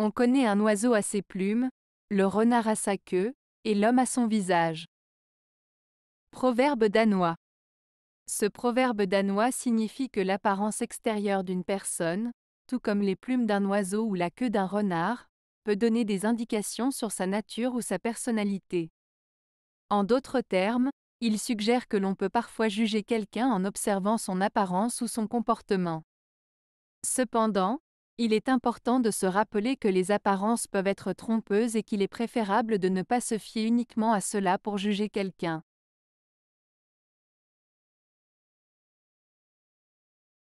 On connaît un oiseau à ses plumes, le renard à sa queue, et l'homme à son visage. Proverbe danois. Ce proverbe danois signifie que l'apparence extérieure d'une personne, tout comme les plumes d'un oiseau ou la queue d'un renard, peut donner des indications sur sa nature ou sa personnalité. En d'autres termes, il suggère que l'on peut parfois juger quelqu'un en observant son apparence ou son comportement. Cependant, il est important de se rappeler que les apparences peuvent être trompeuses et qu'il est préférable de ne pas se fier uniquement à cela pour juger quelqu'un.